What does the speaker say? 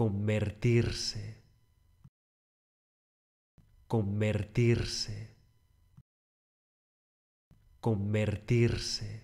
convertirse, convertirse, convertirse.